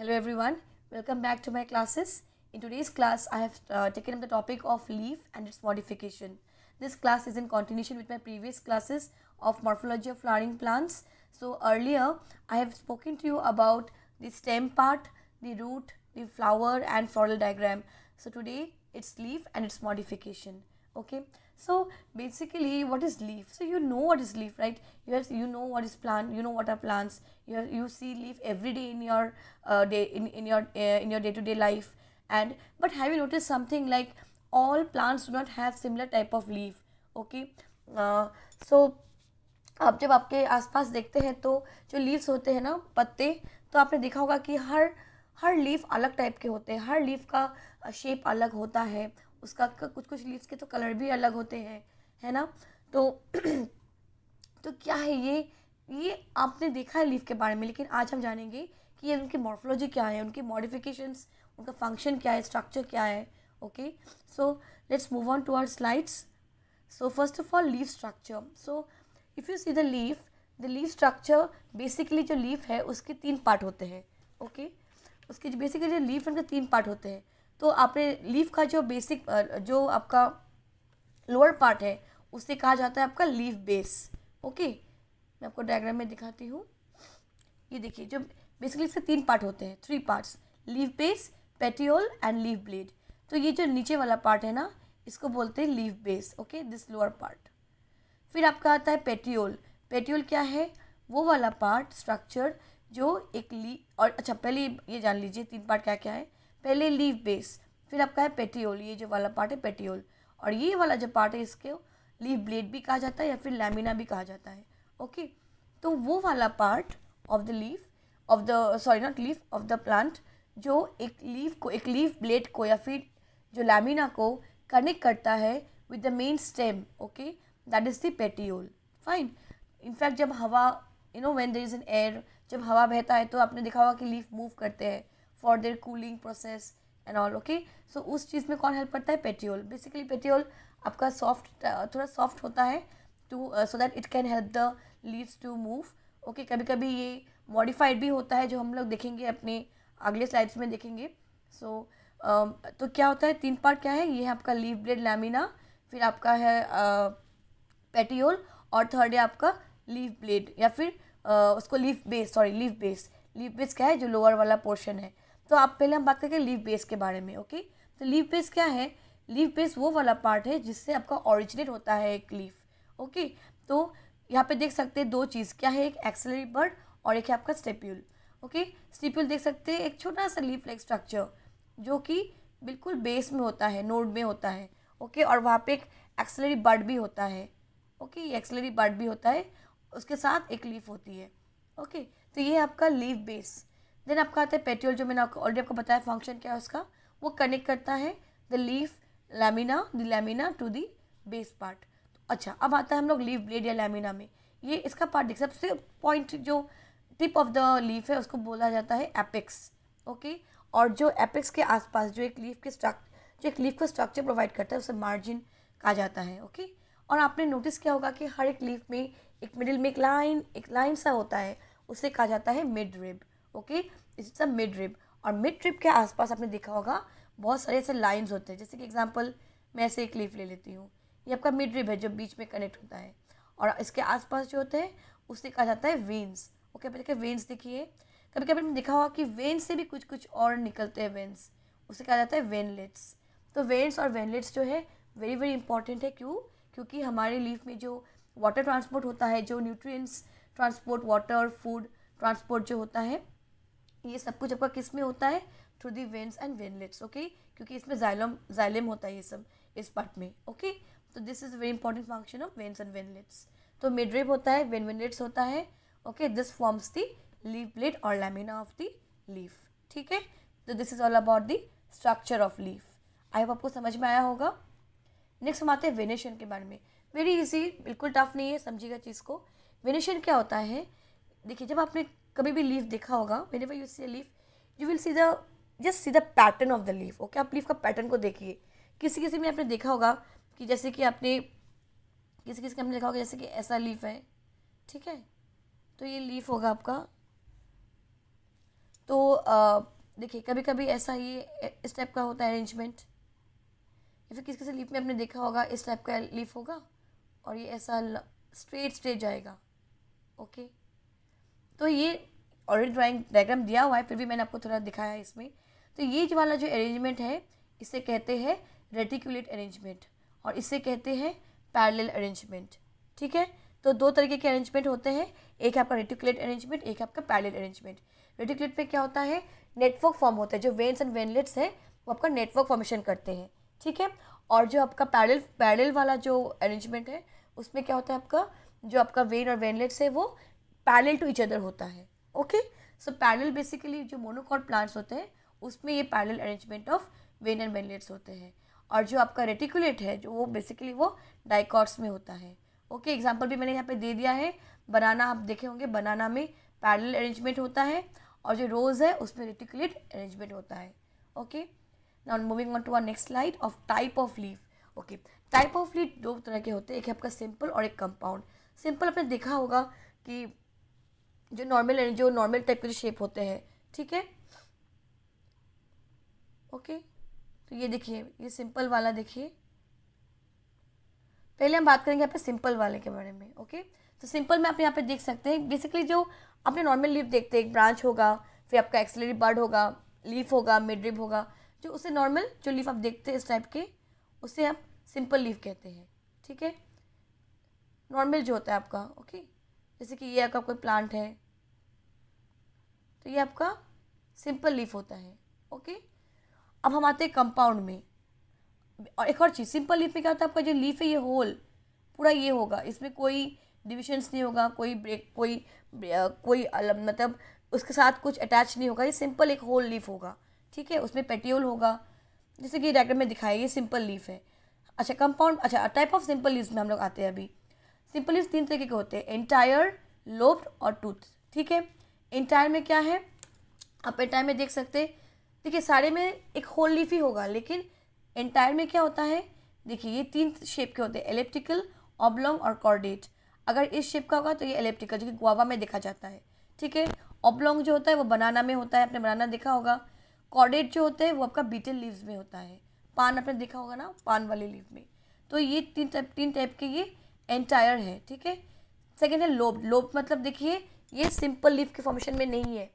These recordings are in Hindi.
Hello everyone, welcome back to my classes. In today's class, I have uh, taken up the topic of leaf and its modification. This class is in continuation with my previous classes of morphology of flowering plants. So earlier, I have spoken to you about the stem part, the root, the flower and floral diagram. So today, it's leaf and its modification. Okay, so basically what is leaf so you know what is leaf right you have you know what is plant you know what are plants you have, you see leaf every day in your uh, day in, in your uh, in your day to day life and but have you noticed something like all plants do not have similar type of leaf okay uh, so आप जब आपके आसपास देखते हैं तो जो लीव्स होते हैं ना पत्ते तो आपने देखा होगा कि हर हर लीफ अलग टाइप के होते हैं हर लीफ का शेप अलग होता है उसका कुछ कुछ लीव्स के तो कलर भी अलग होते हैं है ना तो तो क्या है ये ये आपने देखा है लीफ के बारे में लेकिन आज हम जानेंगे कि ये उनकी मॉर्फोलॉजी क्या है उनकी मॉडिफिकेशंस उनका फंक्शन क्या है स्ट्रक्चर क्या है okay so let's move on to our slides so first of all leave structure so if you see the leaf the leave structure basically जो लीफ है उसके तीन पार्ट होते हैं ओके okay? उसके जो बेसिकली जो लीफ उनके तीन पार्ट होते हैं तो आपने लीफ का जो बेसिक जो आपका लोअर पार्ट है उसे कहा जाता है आपका लीफ बेस ओके मैं आपको डायग्राम में दिखाती हूँ ये देखिए जो बेसिकली इसके तीन पार्ट होते हैं three parts leaf base petiole and leaf blade तो ये जो नीचे वाला पार्ट है ना इसको बोलते हैं leaf base okay this lower part फिर आपका आता है पेटियोल पेटियोल क्या है वो वाला पार्ट स्ट्रक्चर जो एक ली और अच्छा पहले ये जान लीजिए तीन पार्ट क्या क्या है पहले लीव बेस फिर आपका है पेटियोल ये जो वाला पार्ट है पेटियोल और ये वाला जो पार्ट है इसके लीव ब्लेड भी कहा जाता है या फिर लैमिना भी कहा जाता है ओके तो वो वाला part of the leaf of the sorry not leaf of the plant जो एक लीव को एक लीव ब्लेड को या फिर जो लैमिना को कनेक्ट करता है with the main stem okay that is the petiole fine in fact जब हवा you know when there is an air जब हवा बहता है तो आपने देखा होगा कि लीफ मूव करते हैं for their cooling process and all okay so उस चीज़ में कौन हेल्प करता है पेट्रियोल बेसिकली पेट्रियोल आपका सॉफ्ट थोड़ा सॉफ्ट होता है to so that it can help the leads to move okay कभी कभी ये मॉडिफाइड भी होता है जो हम लोग देखेंगे अपने अगले स्लाइड्स में देखेंगे सो so, Uh, तो क्या होता है तीन पार्ट क्या है ये है आपका लीव ब्लेड लैमिना फिर आपका है पेटियोल uh, और थर्ड है आपका लीव ब्लेड या फिर uh, उसको leave base sorry leave base leave base क्या है जो लोअर वाला पोर्शन है तो आप पहले हम बात करेंगे लीव बेस के बारे में ओके तो लीव बेस क्या है लीव बेस वो वाला पार्ट है जिससे आपका ऑरिजिनेट होता है एक लीफ ओके तो यहाँ पे देख सकते हैं दो चीज़ क्या है एक एक्सेलरी बर्ड और एक है आपका स्टेप्यूल ओके स्टेप्यूल देख सकते हैं एक छोटा सा लीफ लाइक स्ट्रक्चर जो कि बिल्कुल बेस में होता है नोड में होता है ओके और वहाँ पर एक एक्सेलरी बर्ड भी होता है ओके ये एक्सेलरी बर्ड भी होता है उसके साथ एक लीफ होती है ओके तो ये आपका लीव बेस देन आपका आता है पेट्रोल जो मैंने आपको ऑलरेडी आपको बताया फंक्शन क्या है उसका वो कनेक्ट करता है the leaf lamina the lamina to the base part अच्छा अब आता है हम लोग लीफ ब्लेड या लैमिना में ये इसका पार्ट देख सबसे पॉइंट जो टिप ऑफ द लीफ है उसको बोला जाता है एपेक्स ओके और जो एपेक्स के आसपास जो एक लीफ के स्ट्रक्चर जो एक लीफ का स्ट्रक्चर प्रोवाइड करता है उसे मार्जिन कहा जाता है ओके और आपने नोटिस किया होगा कि हर एक लीफ में एक मिडिल में एक लाइन एक लाइन सा होता है उसे कहा जाता है mid rib okay it's a mid rib और मिड रिब के आसपास आपने देखा होगा बहुत सारे ऐसे लाइन्स होते हैं जैसे कि एग्जाम्पल मैं ऐसे एक लीफ ले लेती हूँ ये आपका मिड रिब है जो बीच में कनेक्ट होता है और इसके आसपास जो होते हैं उसे कहा जाता है वेंस ओके आप देखिए वेंस देखिए कभी कभी आपने देखा होगा कि वेंस से भी कुछ कुछ और निकलते हैं वेंस उसे कहा जाता है वेनलेट्स तो वेंस और वेनलेट्स जो है वेरी वेरी इंपॉर्टेंट है क्यों क्योंकि हमारे लीफ में जो वाटर ट्रांसपोर्ट होता है जो nutrients transport water food transport जो होता है ये सब कुछ आपका किस में होता है through the veins and veinlets okay क्योंकि इसमें जाइलम जाइलेम होता है ये सब इस पार्ट में ओके तो this is very important function of veins and veinlets तो मिडरेप होता है वेन वेनलेट्स होता है okay this forms the leave plate और लैमिना ऑफ दी लीफ ठीक है तो this is all about the structure of leaf I hope आपको समझ में आया होगा नेक्स्ट हम आते हैं वेनेशन के बारे में वेरी इजी बिल्कुल टफ नहीं है समझिएगा चीज़ को वेनेशन क्या होता है देखिए जब आपने कभी भी लीफ देखा होगा मेरे ever you see leaf you will see the just see the pattern of the leaf okay आप लीफ का पैटर्न को देखिए किसी किसी में आपने देखा होगा कि जैसे कि आपने किसी किसी में हमने देखा होगा जैसे कि ऐसा लीफ है ठीक है तो ये लीफ होगा आपका तो देखिए कभी कभी ऐसा ये इस टाइप का होता है अरेंजमेंट या फिर किसी किसी लीफ में आपने देखा होगा इस टाइप का लीफ होगा और ये ऐसा स्ट्रेट स्ट्रेट जाएगा ओके तो ये ऑलरेडी ड्राइंग डायग्राम दिया हुआ है फिर भी मैंने आपको थोड़ा दिखाया है इसमें तो ये जो वाला जो अरेंजमेंट है इसे कहते हैं रेटिकुलेट अरेंजमेंट और इसे कहते हैं पैरेलल अरेंजमेंट ठीक है तो दो तरीके के अरेंजमेंट होते हैं एक है आपका रेटिकुलेट अरेंजमेंट एक है आपका पैरेलल अरेंजमेंट रेटिकुलेट में क्या होता है नेटवर्क फॉर्म होता है जो वेन्स एंड वेनलेट्स है वो आपका नेटवर्क फॉर्मेशन करते हैं ठीक है और जो आपका पैरेलल पैरेलल वाला जो अरेंजमेंट है उसमें क्या होता है आपका जो आपका वेन और वेनलेट्स है वो पैरेलल टू इच अदर होता है ओके सो पैरल बेसिकली जो मोनोकॉट प्लांट्स होते हैं उसमें ये parallel arrangement of vein and veinlets होते हैं और जो आपका रेटिकुलेट है जो वो बेसिकली वो डाइकॉट्स में होता है ओके okay, एग्जाम्पल भी मैंने यहाँ पे दे दिया है बनाना आप देखे होंगे बनाना में पैरल अरेंजमेंट होता है और जो रोज़ है उसमें रेटिकुलेट अरेंजमेंट होता है okay now moving on to our next slide of type of leaf okay type of leaf दो तरह के होते हैं एक है आपका सिंपल और एक कंपाउंड सिंपल आपने देखा होगा कि जो नॉर्मल जो नॉर्मल टाइप के जो शेप होते हैं ठीक है ओके तो ये देखिए ये सिंपल वाला देखिए पहले हम बात करेंगे यहाँ पे सिंपल वाले के बारे में ओके तो सिंपल में आप यहाँ पे देख सकते हैं बेसिकली जो अपने नॉर्मल लीव देखते हैं एक ब्रांच होगा फिर आपका एक्सलरी बर्ड होगा लीफ होगा मिड्रिप होगा जो उसे नॉर्मल जो लीफ आप देखते हैं इस टाइप के उसे आप सिंपल लीफ कहते हैं ठीक है नॉर्मल जो होता है आपका ओके जैसे कि ये आपका कोई प्लांट है तो ये आपका सिंपल लीफ होता है ओके अब हम आते हैं कंपाउंड में और एक और चीज़ सिंपल लीफ में क्या होता है आपका जो लीफ है ये होल पूरा ये होगा इसमें कोई डिविशन्स नहीं होगा कोई ब्रेक कोई कोई मतलब उसके साथ कुछ अटैच नहीं होगा ये सिंपल एक होल लीफ होगा ठीक है उसमें पेटियोल होगा जैसे कि डायग्राम में दिखाया ये सिंपल लीफ है अच्छा कंपाउंड अच्छा टाइप ऑफ सिंपल लीव में हम लोग आते हैं अभी सिंपली तीन तरीके के होते हैं एंटायर लोब्ड और टूथ ठीक है एंटायर में क्या है आप एंटायर में देख सकते देखिए सारे में एक होल लीफ ही होगा लेकिन एंटायर में क्या होता है देखिए ये तीन शेप के होते हैं एलिप्टिकल ऑबलोंग और कॉर्डेट अगर इस शेप का होगा तो ये एलिप्टिकल जो कि गुआवा में देखा जाता है ठीक है ऑब्लोंग जो होता है वो बनाना में होता है आपने बनाना देखा होगा कॉर्डेट जो होता है वो आपका बीटल लीव्स में होता है पान आपने देखा होगा ना पान वाले लीव में तो ये तीन टाइप तीन टाइप के ये एंटायर है ठीक है सेकेंड है लोब लोब मतलब देखिए ये सिंपल लीफ के फॉर्मेशन में नहीं है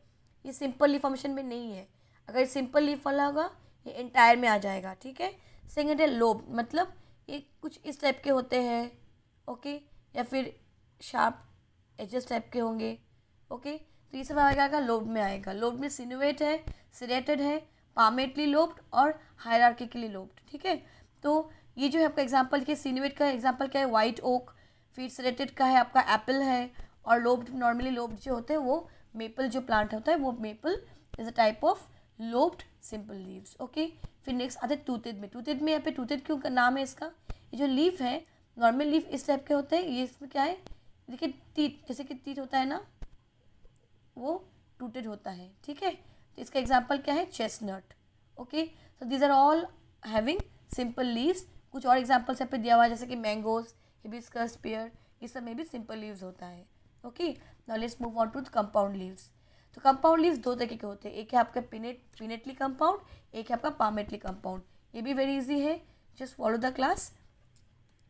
ये सिंपल लीफ फॉर्मेशन में नहीं है अगर सिंपल लीफ वाला होगा ये एंटायर में आ जाएगा ठीक है सेकेंड है लोब मतलब ये कुछ इस टाइप के होते हैं ओके या फिर शार्प एडजस्ट टाइप के होंगे ओके तो ये सब आएगा लोब में आएगा लोब में सिनुएट है सीरेटेड है पामेटली लोब्ड और हायरार्किकली लोब्ड ठीक है तो ये जो है आपका एग्जाम्पल के सीनवेट का एग्जाम्पल क्या है वाइट ओक फिर सरेटेड का है आपका एप्पल है और लोब्ड नॉर्मली लोब्ड जो होते हैं वो मेपल जो प्लांट होता है वो maple is a type of lobed simple leaves okay फिर नेक्स्ट आते हैं टूथेड में टूथेड में यहाँ पे टूथेड क्यों का नाम है इसका ये जो लीफ है नॉर्मल लीफ इस टाइप के होते हैं ये इसमें क्या है देखिए तीत जैसे कि तीत होता है ना वो टूटेड होता है ठीक है तो इसका एग्जाम्पल क्या है chestnut okay so these are all having simple leaves कुछ और एग्जाम्पल्स यहाँ पे दिया हुआ है जैसे कि मैंगोज हिबिस्कस पेयर इस सब में भी सिंपल लीव्स होता है okay now let's move on to the compound leaves तो कंपाउंड लीव्स दो तरीके के होते हैं एक है आपका पिनेट पिनेटली कंपाउंड एक है आपका पामेटली कंपाउंड ये भी वेरी इजी है जस्ट फॉलो द क्लास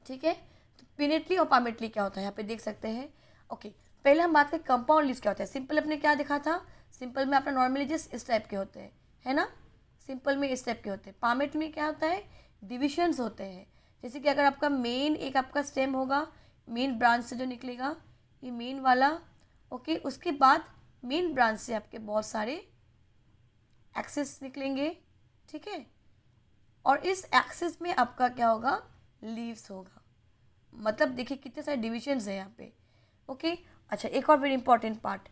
ठीक है तो पिनेटली और पामेटली क्या होता है यहाँ पे देख सकते हैं ओके okay, पहले हम बात करें कंपाउंड लीव्स क्या होता है सिंपल अपने क्या देखा था सिंपल में आपने नॉर्मली जिस इस टाइप के होते हैं है ना सिंपल में इस टाइप के होते हैं पामेट में क्या होता है डिविशंस होते हैं जैसे कि अगर आपका मेन एक आपका स्टेम होगा मेन ब्रांच से जो निकलेगा ये मेन वाला ओके उसके बाद मेन ब्रांच से आपके बहुत सारे एक्सेस निकलेंगे ठीक है और इस एक्सेस में आपका क्या होगा लीव्स होगा मतलब देखिए कितने सारे डिविजन्स हैं यहाँ पे ओके अच्छा एक और वेरी इंपॉर्टेंट पार्ट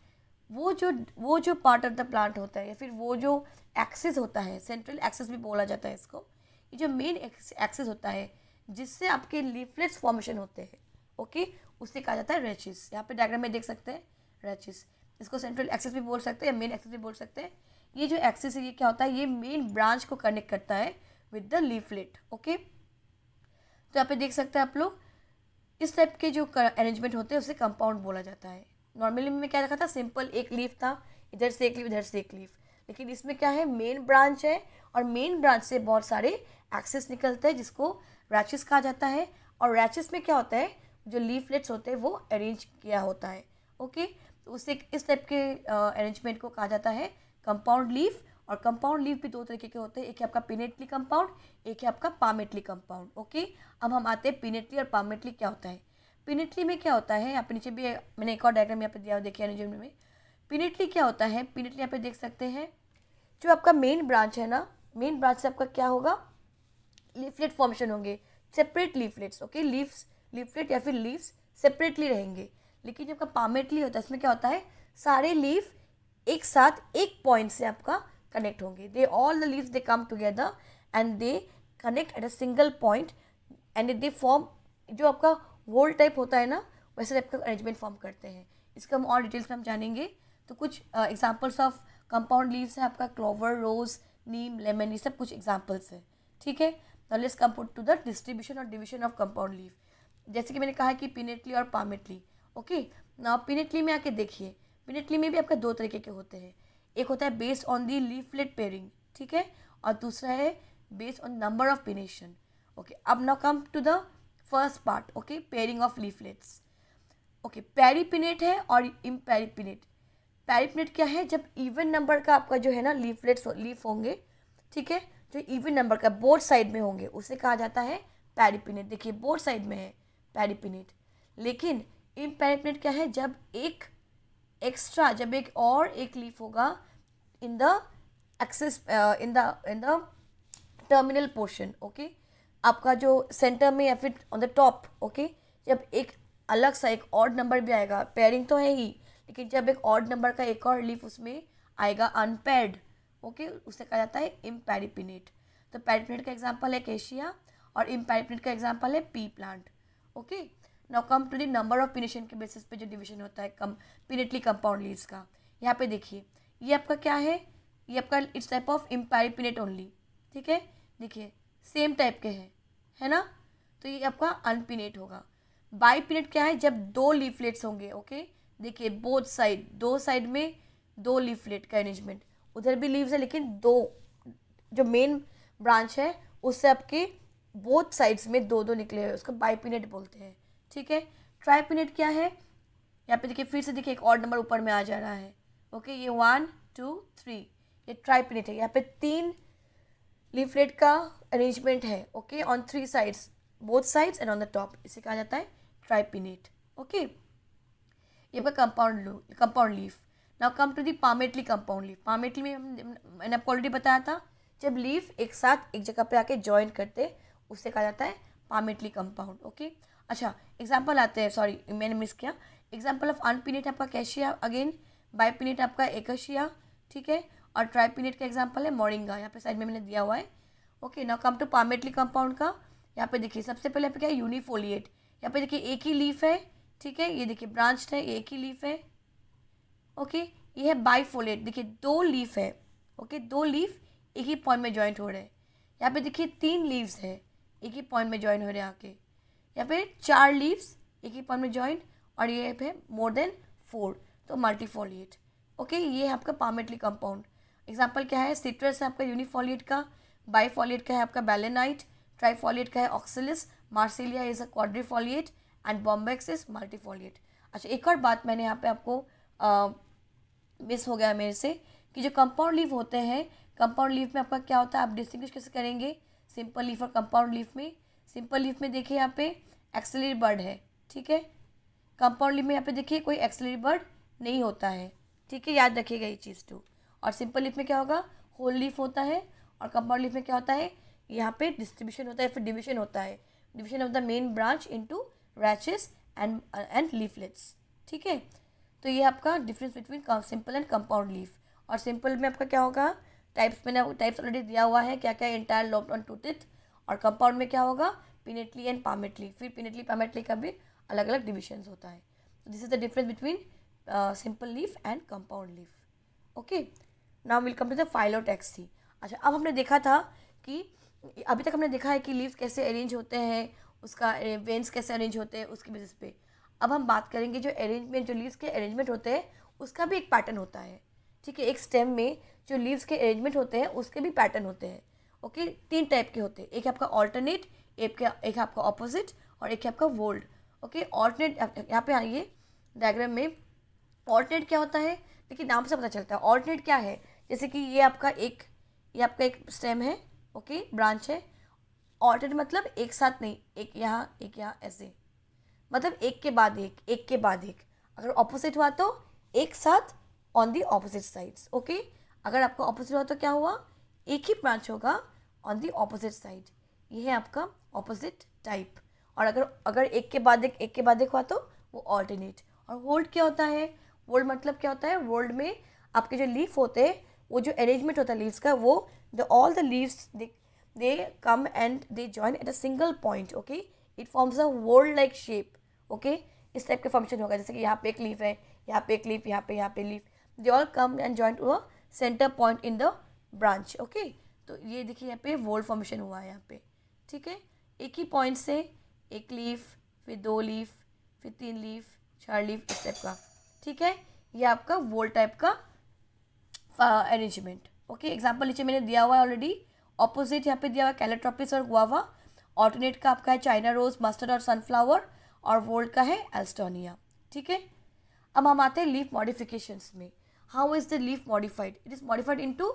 वो जो वो जो पार्ट ऑफ द प्लांट होता है या फिर वो जो एक्सेस होता है सेंट्रल एक्सेस भी बोला जाता है इसको ये जो मेन एक्सेस होता है जिससे आपके लीफलेट्स फॉर्मेशन होते हैं ओके उसे कहा जाता है रेचिस यहाँ पे डायग्राम में देख सकते हैं रेचिस इसको सेंट्रल एक्सेस भी बोल सकते हैं या मेन एक्सेस भी बोल सकते हैं ये जो एक्सेस है ये क्या होता है ये मेन ब्रांच को कनेक्ट करता है विद द लीफलेट ओके तो यहाँ पे देख सकते हैं आप लोग इस टाइप के जो अरेंजमेंट होते हैं उसे कंपाउंड बोला जाता है नॉर्मली में क्या रखा था सिंपल एक लीफ था इधर से एक लीफ इधर से एक लीफ लेकिन इसमें क्या है मेन ब्रांच है और मेन ब्रांच से बहुत सारे एक्सेस निकलता है जिसको रैचिस कहा जाता है और रैचिस में क्या होता है जो लीफलेट्स होते हैं वो अरेंज किया होता है ओके तो उसे इस टाइप के अरेंजमेंट को कहा जाता है कंपाउंड लीफ और कंपाउंड लीफ भी दो तरीके के होते हैं एक है आपका पिनेटली कंपाउंड एक है आपका पामेटली कंपाउंड ओके अब हम आते हैं पिनेटली और पामेटली क्या होता है पिनेटली में क्या होता है यहाँ पर नीचे भी मैंने एक और डायग्राम यहाँ पर दिया देखिए अरेंजमेंट में पिनेटली क्या होता है पिनेटली यहाँ पे देख सकते हैं जो आपका मेन ब्रांच है ना मेन ब्रांच से आपका क्या होगा लीफलेट फॉर्मेशन होंगे separate leaflets okay leaves leaflet या फिर लीव्स सेपरेटली रहेंगे लेकिन जो आपका पामेटली होता है इसमें क्या होता है सारे लीफ एक साथ एक पॉइंट से आपका कनेक्ट होंगे they all the leaves they come together and they connect at a single point and they form जो आपका होल टाइप होता है ना वैसे टाइप का अरेंजमेंट फॉर्म करते हैं इसका हम और डिटेल्स में हम जानेंगे तो कुछ एग्जाम्पल्स ऑफ कंपाउंड लीव्स हैं आपका क्लोवर रोज़ नीम लेमन ये सब कुछ एग्जाम्पल्स है ठीक है now let's come put to the distribution or division of compound जैसे कि मैंने कहा कि पिनेटली और पामेटली ओके ना पिनेटली में आके देखिए पिनेटली में भी आपका दो तरीके के होते हैं एक होता है based on the leaflet pairing ठीक है और दूसरा है based on number of pinnation okay अब now come to the first part okay pairing of leaflets okay paripinnate है और इम्पेरीपिनेट पेरीपिनेट क्या है जब इवन नंबर का आपका जो है ना लीफलेट्स लीफ होंगे ठीक है जो इवन नंबर का बोर्ड साइड में होंगे उसे कहा जाता है पैरिपिनेट देखिए बोर्ड साइड में है पैरिपिनेट लेकिन इन पैरिपिनेट क्या है जब एक एक्स्ट्रा जब एक और एक लीफ होगा in the axis in the in the terminal portion okay आपका जो सेंटर में या फिर ऑन द टॉप ओके जब एक अलग सा एक ऑड नंबर भी आएगा पेयरिंग तो है ही लेकिन जब एक ऑड नंबर का एक और लीफ उसमें आएगा अनपेयर्ड ओके उसे कहा जाता है इम्पेरिपिनेट तो पेरिपिनेट का एग्जाम्पल है केशिया और इम्पेरिपिनेट का एग्जाम्पल है pea plant okay now come to the number of pinnation के बेसिस पे जो डिवीजन होता है कम पिनेटली कंपाउंड लीव्स का यहाँ पे देखिए ये आपका क्या है ये आपका it's type of imparipinnate only ठीक है देखिए सेम टाइप के हैं है ना तो ये आपका अनपिनेट होगा बाईपिनेट क्या है जब दो लीफलेट्स होंगे ओके देखिए बोथ साइड दो साइड में दो लीफलेट का अरेंजमेंट उधर भी लीव्स है लेकिन दो जो मेन ब्रांच है उससे आपके बोथ साइड्स में दो दो निकले हुए उसको बाईपिनेट बोलते हैं ठीक है ट्राईपिनेट क्या है यहाँ पे देखिए फिर से देखिए एक और नंबर ऊपर में आ जा रहा है ओके ये वन टू थ्री ये ट्राईपिनेट है यहाँ पे तीन लीफलेट का अरेंजमेंट है okay on three sides both sides and on the top इसे कहा जाता है ट्राईपिनेट ओके ये पर compound compound leaf now come to the palmately compound leaf palmately में मैंने आपको ऑलरेडी बताया था जब लीफ एक साथ एक जगह पे आके ज्वाइन करते उसे कहा जाता है पामेटली कंपाउंड ओके अच्छा एग्जाम्पल आते हैं सॉरी मैंने मिस किया एग्जाम्पल ऑफ अनपिनेट आपका कैशिया अगेन बाइपिनेट आपका एकशिया ठीक है और ट्राइपिनेट का एग्जाम्पल है मोरिंगा यहाँ पे साइड में मैंने दिया हुआ है okay now come to palmately compound का यहाँ पे देखिए सबसे पहले आप क्या है यूनिफोलिएट यहाँ पे देखिए एक ही लीफ है ठीक है ये देखिए ब्रांच है एक ही लीफ है ओके ये है बाईफोलेट देखिए दो लीफ है ओके दो लीफ एक ही पॉइंट में ज्वाइंट हो रहे हैं यहाँ पे देखिए तीन लीव्स है एक ही पॉइंट में ज्वाइन हो रहे हैं आके यहाँ पे चार लीव्स एक ही पॉइंट में ज्वाइन और ये है मोर देन फोर तो मल्टीफोलिएट ओके ये है आपका पामेटली कंपाउंड एग्जाम्पल क्या है सिट्रस है आपका यूनिफॉलिएट का बाईफॉलिएट का है आपका बैलेनाइट ट्राईफॉलिएट का है Oxalis Marsilea is a quadrifoliate and Bombax is multifoliate अच्छा एक और बात मैंने यहाँ पे आपको मिस हो गया मेरे से कि जो कंपाउंड लीफ होते हैं कंपाउंड लीफ में आपका क्या होता है आप डिस्टिंग्विश कैसे करेंगे सिंपल लीफ और कंपाउंड लीफ में सिंपल लीफ में देखिए यहाँ पे एक्सेलरी बर्ड है ठीक है कंपाउंड लीफ में यहाँ पे देखिए कोई एक्सेलरी बर्ड नहीं होता है ठीक है याद रखिएगा ये चीज़ टू तो। और सिंपल लीफ में क्या होगा होल लीफ होता है और कंपाउंड लीफ में क्या होता है यहाँ पे डिस्ट्रीब्यूशन होता है फिर डिविजन होता है division of the main branch into rachis and and leaflets ठीक है तो ये आपका difference between simple and compound leaf और सिंपल में आपका क्या होगा टाइप्स मैंने टाइप्स ऑलरेडी दिया हुआ है क्या क्या इंटायर लॉब्ड ऑन टूटिथ और कंपाउंड में क्या होगा पिनेटली एंड पामेटली फिर पिनेटली पामेटली का भी अलग अलग डिविशन होता है this is the difference between simple leaf and compound leaf okay now will come to the phyllotaxy अच्छा अब हमने देखा था कि अभी तक हमने देखा है कि लीव्स कैसे अरेंज होते हैं उसका वेंस eh, कैसे अरेंज होते हैं उसके बेसिस पे अब हम बात करेंगे जो अरेंजमेंट जो लीव्स के अरेंजमेंट होते हैं उसका भी एक पैटर्न होता है ठीक है एक स्टेम में जो लीव्स के अरेंजमेंट होते हैं उसके भी पैटर्न होते हैं ओके तीन टाइप के होते हैं एक आपका ऑल्टरनेट एक एक आपका ऑपोजिट और एक आपका वोल्ड ओके ऑल्टरनेट यहाँ पे आइए डायग्राम में ऑल्टरनेट क्या होता है देखिए नाम से पता चलता है ऑल्टरनेट क्या है जैसे कि ये आपका एक ये आपका एक स्टेम है ओके ब्रांच है ऑल्टरनेट मतलब एक साथ नहीं एक यहाँ एक यहाँ ऐसे मतलब एक के बाद एक एक के बाद एक अगर ऑपोजिट हुआ तो एक साथ on the opposite sides okay अगर आपका ऑपोजिट हुआ तो क्या हुआ एक ही ब्रांच होगा ऑन दी ऑपोजिट साइड ये है आपका ऑपोजिट टाइप और अगर अगर एक के बाद एक एक के बाद एक हुआ तो वो ऑल्टरनेट और होल्ड क्या होता है वर्ल्ड मतलब क्या होता है वर्ल्ड में आपके जो लीफ होते हैं वो जो अरेंजमेंट होता है लीव्स का वो the all the leaves they come and they join at a single point okay it forms a whorl like shape okay इस टाइप का फंक्शन होगा जैसे कि यहाँ पे एक लीफ है यहाँ पे एक लीफ यहाँ पे यहाँ पे leaf they all come and joint to a centre point in the branch okay तो ये देखिए यहाँ पे वोल्ड फॉर्मेशन हुआ है यहाँ पे ठीक है एक ही पॉइंट से एक लीफ फिर दो लीफ फिर तीन लीफ चार लीफ इस टाइप का ठीक है ये आपका वोल्ड टाइप का अरेंजमेंट ओके एग्जाम्पल नीचे मैंने दिया हुआ है ऑलरेडी ऑपोजिट यहाँ पे दिया हुआ है और गुआवा ऑल्टरनेट का आपका है चाइना रोज मस्टर्ड और सनफ्लावर और वोल्ड का है एल्स्टोनिया ठीक है अब हम आते हैं लीफ मॉडिफिकेशन में how is the leaf modified it is modified to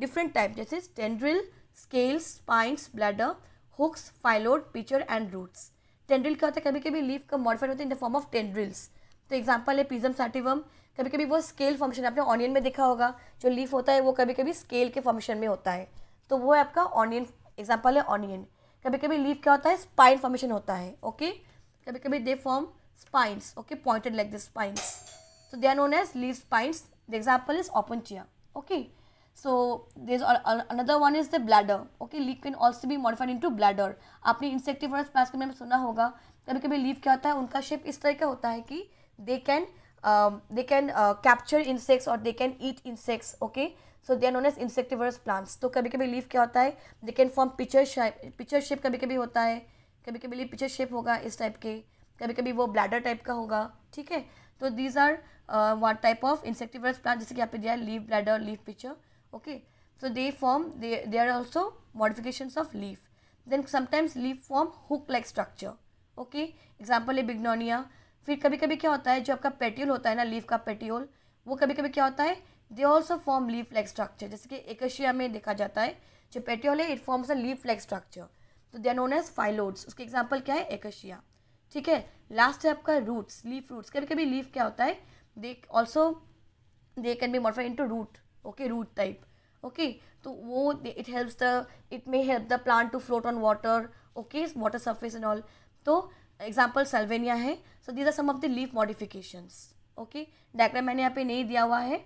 different type जैसे tendril scales spines bladder hooks phyllode pitcher and roots tendril क्या होता है कभी कभी लीफ का मॉडिफाइड होता है in the form of tendrils तो एग्जाम्पल है पीजम सैटिवम कभी कभी वो स्केल फंक्शन आपने ऑनियन में देखा होगा जो लीफ होता है वो कभी कभी स्केल के फंक्शन में होता है तो वो है आपका ऑनियन एग्जाम्पल है ऑनियन कभी कभी लीफ क्या होता है स्पाइन फॉर्मेशन होता है ओके कभी कभी they form spines okay pointed like the spines so they are known as leaf spines the example is Opuntia okay so they is another one is the bladder okay leaf can also भी मॉडिफाइड इन टू ब्लैडर आपने इंसेक्टिवर स्पाइंस के बारे में सुना होगा कभी कभी लीव क्या होता है उनका शेप इस तरह का होता है कि they can they can capture insects और they can eat insects okay so they are known as insectivorous plants तो कभी कभी लीव क्या होता है they can form pitcher shape pitcher shape कभी कभी होता है कभी कभी लिप पीछे शेप होगा इस टाइप के कभी कभी वो ब्लैडर टाइप का होगा ठीक है तो these are one type of insectivorous plant जैसे कि यहाँ पे दिया है leaf bladder leaf pitcher okay so they form they are also modification of leaf then sometimes leaf form hook like structure okay example है बिग्नोनिया फिर कभी कभी क्या होता है जो आपका पेट्यूल होता है ना लीव का पेट्यूल वो कभी कभी क्या होता है they also form leaf like structure जैसे कि एकशिया में देखा जाता है जो पेट्यूल है it forms a leaf like structure तो they are known as phyllodes उसके एग्जाम्पल क्या है एकशिया ठीक है लास्ट है आपका रूट्स लीफ रूट्स कभी कभी लीफ क्या होता है they also they can be modified into root okay root type okay तो वो it helps the it may help the plant to float on water okay water surface and all तो एग्जाम्पल सल्वेनिया है so these are some of the leaf modifications okay diagram मैंने यहाँ पे नहीं दिया हुआ है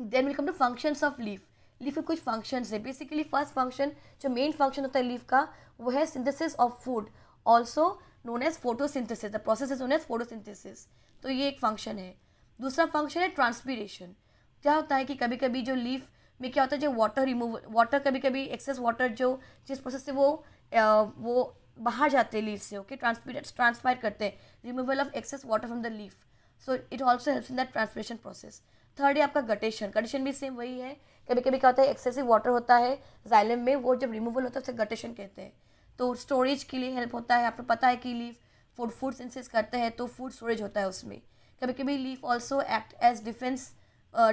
then will come to functions of leaf leaf के कुछ फंक्शन हैं बेसिकली फर्स्ट फंक्शन जो मेन फंक्शन होता है लीफ का वो है synthesis of food also known as photosynthesis the process is known as photosynthesis तो ये एक फंक्शन है दूसरा फंक्शन है ट्रांसपीरेशन क्या होता है कि कभी कभी जो लीफ में क्या होता है जो वाटर रिमूव वाटर कभी कभी एक्सेस वाटर जो जिस प्रोसेस से वो आ, वो बाहर जाते हैं लीफ से ओके ट्रांसपीर ट्रांसपायर करते हैं removal of excess water from the leaf so it also helps in that transpiration process third है आपका गटेशन गटेशन भी सेम वही है कभी कभी क्या होता है एक्सेसिव वाटर होता है जाइलम में वो जब रिमूवल होता है उसे गटेशन कहते हैं तो स्टोरेज के लिए हेल्प होता है आपको पता है कि लीफ फूड फूड सेंसेस करते हैं तो फूड स्टोरेज होता है उसमें कभी कभी leaf also act as defence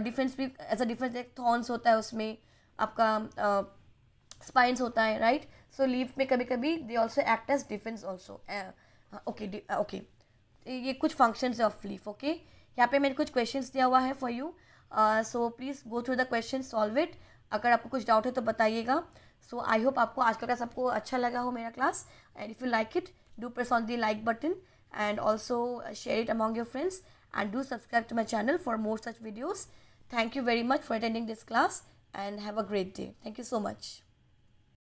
defence भी एज अ डिफेंस एक थॉर्न्स होता है उसमें आपका स्पाइंस होता है राइट सो लीफ में कभी कभी they also act as defence also okay okay ये कुछ फंक्शंस ऑफ लीफ ओके यहाँ पे मैंने कुछ क्वेश्चंस दिया हुआ है for you so please go through the question solve it अगर आपको कुछ डाउट है तो बताइएगा सो आई होप आपको आजकल का सबको अच्छा लगा हो मेरा class and if you like it do press on the like button and also share it among your friends and do subscribe to my channel for more such videos thank you very much for attending this class and have a great day thank you so much